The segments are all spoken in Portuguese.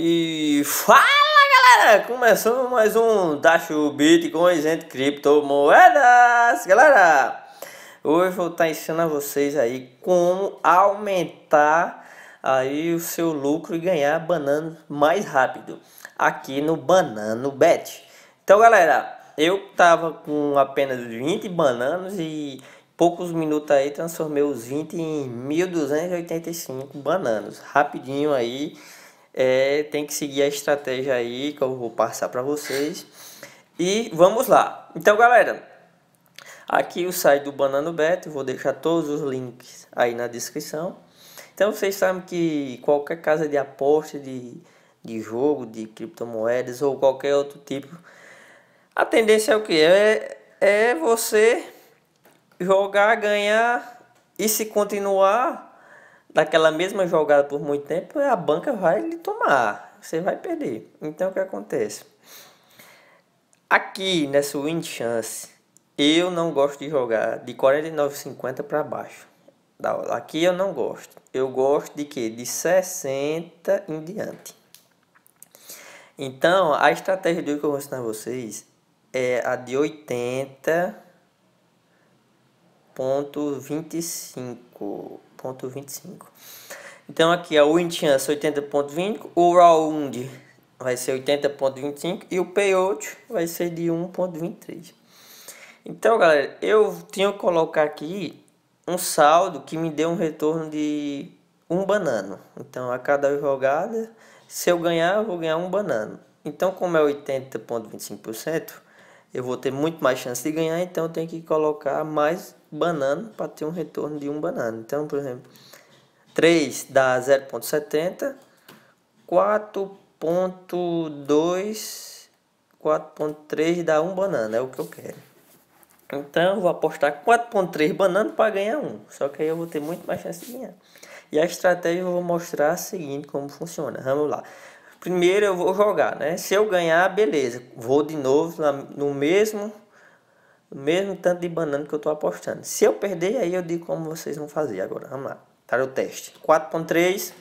E fala galera, começando mais um Dacho Bitcoins entre criptomoedas, galera. Hoje vou estar ensinando a vocês aí como aumentar aí o seu lucro e ganhar banana mais rápido aqui no Banano Bet. Então, galera, eu tava com apenas 20 bananas e poucos minutos aí transformei os 20 em 1285 bananas, rapidinho aí é, tem que seguir a estratégia aí que eu vou passar para vocês. E vamos lá. Então, galera, aqui o site do Banano Beto, vou deixar todos os links aí na descrição. Então, vocês sabem que qualquer casa de aposta de, de jogo, de criptomoedas ou qualquer outro tipo, a tendência é o que? É, é você jogar, ganhar e se continuar daquela mesma jogada por muito tempo, a banca vai lhe tomar. Você vai perder. Então o que acontece? Aqui nessa win chance, eu não gosto de jogar de 49,50 para baixo. Aqui eu não gosto. Eu gosto de que? De 60 em diante. Então, a estratégia de hoje que eu vou ensinar vocês é a de 80.25. 80.25. Então aqui a é 80.20, o Round vai ser 80.25 e o Payout vai ser de 1.23. Então galera, eu tinha que colocar aqui um saldo que me deu um retorno de um banano. Então a cada jogada, se eu ganhar, eu vou ganhar um banano. Então como é 80.25%, eu vou ter muito mais chance de ganhar, então eu tenho que colocar mais banana para ter um retorno de um banana. Então, por exemplo, 3 dá 0,70, 4,2, 4,3 dá 1 banana, é o que eu quero. Então, eu vou apostar 4,3 banana para ganhar um só que aí eu vou ter muito mais chance de ganhar. E a estratégia eu vou mostrar a seguinte, como funciona. Vamos lá. Primeiro eu vou jogar, né? Se eu ganhar, beleza. Vou de novo no mesmo o mesmo tanto de banana que eu tô apostando. Se eu perder, aí eu digo como vocês vão fazer agora. Vamos lá. Tá o teste. 4.3.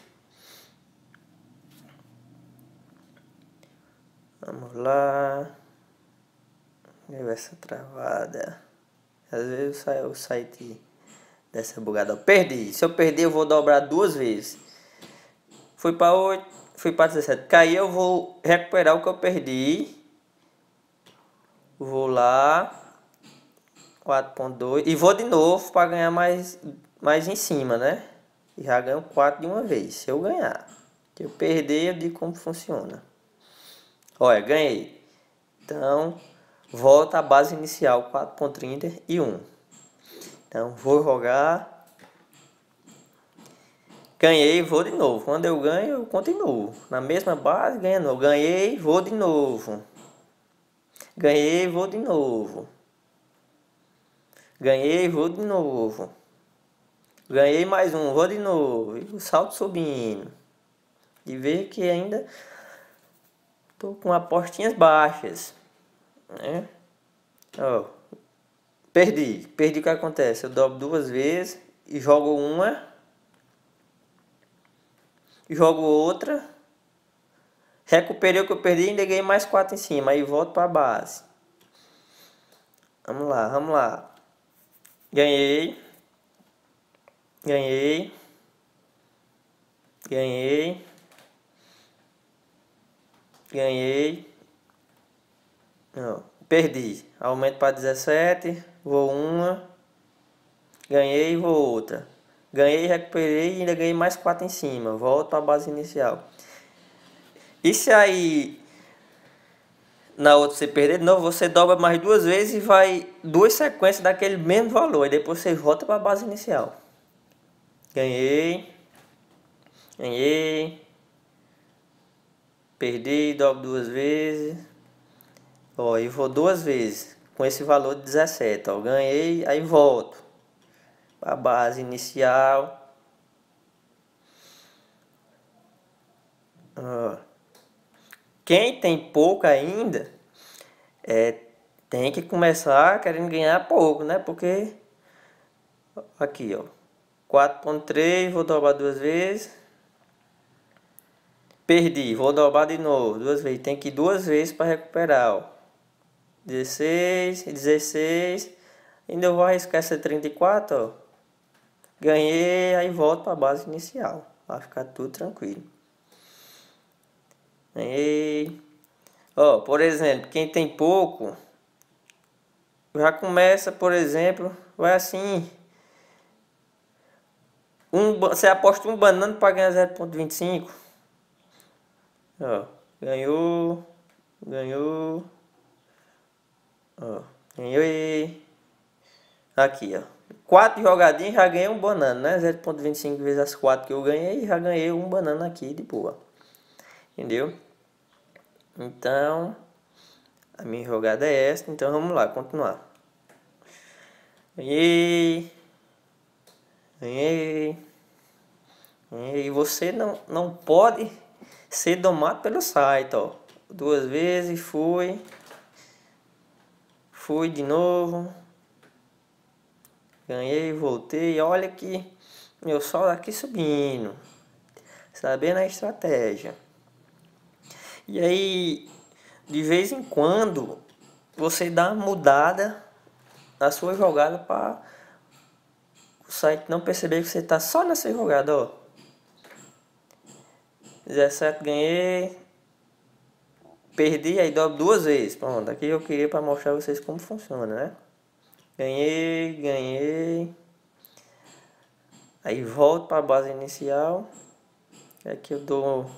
Vamos lá. Deu essa travada. Às vezes eu saio, o site dessa bugada. Eu perdi. Se eu perder, eu vou dobrar duas vezes. Fui para 8, fui para 17. Caiu, eu vou recuperar o que eu perdi. Vou lá. 4.2 e vou de novo para ganhar mais, mais em cima, né? E já ganho 4 de uma vez, se eu ganhar. Se eu perder, eu digo como funciona. Olha, ganhei. Então, volta à base inicial, 4.30 e 1. Então, vou jogar. Ganhei, vou de novo. Quando eu ganho, eu continuo. Na mesma base, ganho. Ganhei, vou de novo. Ganhei, vou de novo. Ganhei, vou de novo. Ganhei mais um, vou de novo. E o salto subindo. E vejo que ainda tô com apostinhas baixas. Né? Ó, perdi. Perdi o que acontece. Eu dobro duas vezes e jogo uma. Jogo outra. Recuperei o que eu perdi e ainda ganhei mais quatro em cima. Aí volto para a base. Vamos lá, vamos lá. Ganhei. Ganhei. Ganhei. Ganhei. Não, perdi. Aumento para 17. Vou uma. Ganhei, vou outra. Ganhei, recuperei e ainda ganhei mais 4 em cima. Volto à base inicial. E se aí na outra você perder de novo, você dobra mais duas vezes e vai duas sequências daquele mesmo valor. E depois você volta para a base inicial. Ganhei. Ganhei. Perdi, dobro duas vezes. Ó, e vou duas vezes com esse valor de 17. Ó, ganhei, aí volto para a base inicial. Ó quem tem pouco ainda é, tem que começar querendo ganhar pouco, né? Porque aqui, ó, 4.3, vou dobrar duas vezes. Perdi, vou dobrar de novo, duas vezes. Tem que ir duas vezes para recuperar, ó. 16, 16. Ainda vou arriscar essa 34, ó. Ganhei, aí volto para a base inicial. Vai ficar tudo tranquilo. Ganhei. Ó, por exemplo, quem tem pouco, já começa, por exemplo, vai assim. Um, você aposta um banano para ganhar 0.25. Ó, ganhou, ganhou. ganhou ganhei. Aqui, ó. Quatro jogadinhos já ganhei um banano, né? 0.25 vezes as quatro que eu ganhei, já ganhei um banano aqui de boa. Entendeu? Então, a minha jogada é esta. Então, vamos lá, continuar. Ganhei. Ganhei. E você não, não pode ser domado pelo site, ó. Duas vezes, fui. Fui de novo. Ganhei, voltei. Olha que meu sol aqui subindo. Sabendo a estratégia. E aí, de vez em quando, você dá uma mudada na sua jogada para o site não perceber que você está só nessa jogada, ó. 17 ganhei, perdi aí dobro duas vezes. Pronto, aqui eu queria para mostrar vocês como funciona, né? Ganhei, ganhei. Aí volto para a base inicial. Aqui eu dou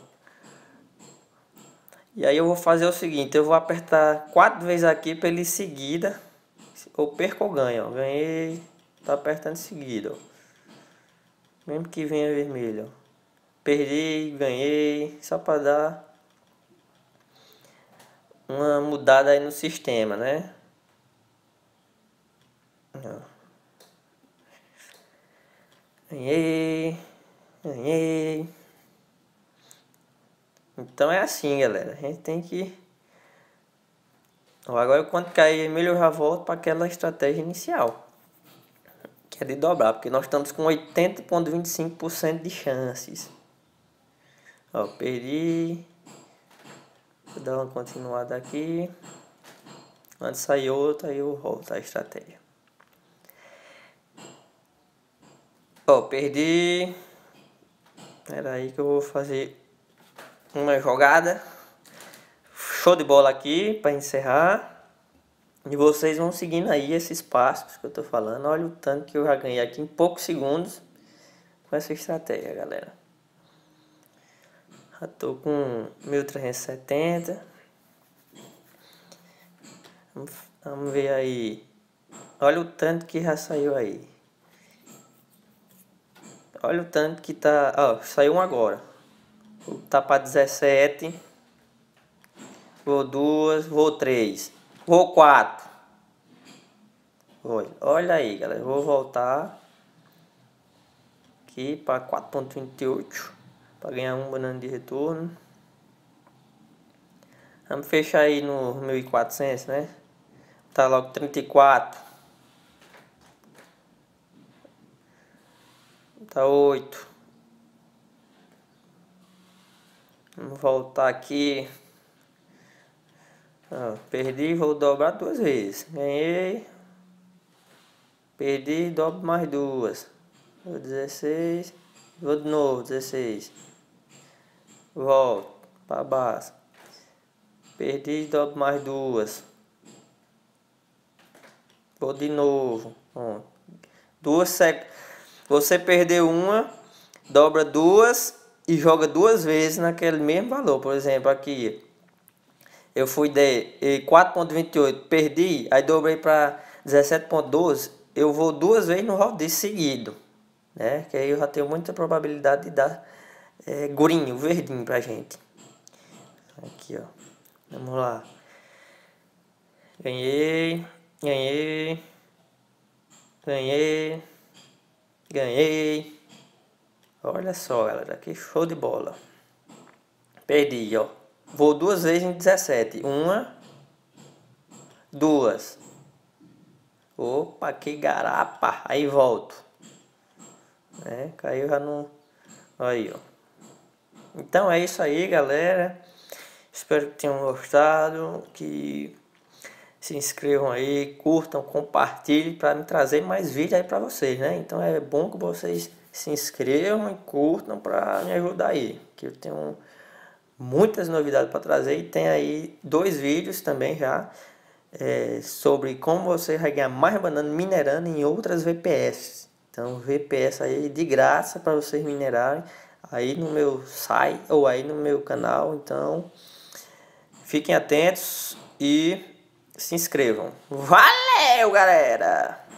e aí eu vou fazer o seguinte, eu vou apertar quatro vezes aqui para ele seguida, ou perco ou ganho, ó. ganhei, tá apertando em seguida, ó. mesmo que venha vermelho, ó. perdi, ganhei, só para dar uma mudada aí no sistema, né? Ganhei, ganhei. Então é assim, galera. A gente tem que... Agora, quando cair melhor já volto para aquela estratégia inicial. Que é de dobrar, porque nós estamos com 80,25% de chances. Ó, perdi. Vou dar uma continuada aqui. Antes sair outra, aí eu volto a estratégia. Ó, perdi. Era aí que eu vou fazer uma jogada. Show de bola aqui para encerrar. E vocês vão seguindo aí esses passos que eu tô falando. Olha o tanto que eu já ganhei aqui em poucos segundos com essa estratégia, galera. Já tô com 1370. Vamos ver aí. Olha o tanto que já saiu aí. Olha o tanto que tá. Ó, saiu um agora. Vou botar para 17. Vou 2, vou 3. vou 4. Olha, olha aí, galera. Vou voltar aqui para 4.28 para ganhar um banana de retorno. Vamos fechar aí no 1400, né? Tá logo 34. Tá 8. Vamos voltar aqui. Ah, perdi, vou dobrar duas vezes. Ganhei. Perdi, dobro mais duas. Vou 16. Vou de novo, 16. Volto para baixo. Perdi, dobro mais duas. Vou de novo. Bom, duas sec... Você perdeu uma, dobra duas e joga duas vezes naquele mesmo valor. Por exemplo, aqui eu fui de 4.28, eh, perdi, aí dobrei para 17.12, eu vou duas vezes no rodízio seguido, né? Que aí eu já tenho muita probabilidade de dar é, gurinho, verdinho pra gente. Aqui, ó. Vamos lá. Ganhei, ganhei, ganhei, ganhei. Olha só, galera, que show de bola. Perdi, ó. Vou duas vezes em 17. Uma. Duas. Opa, que garapa. Aí volto. Né? Caiu já não... Aí, ó. Então é isso aí, galera. Espero que tenham gostado. Que se inscrevam aí, curtam, compartilhem para me trazer mais vídeos aí para vocês, né? Então é bom que vocês se inscrevam e curtam para me ajudar aí, que eu tenho muitas novidades para trazer e tem aí dois vídeos também já é, sobre como você vai ganhar mais banana minerando em outras VPS. Então VPS aí de graça para vocês minerarem aí no meu site ou aí no meu canal. Então fiquem atentos e se inscrevam. Valeu, galera!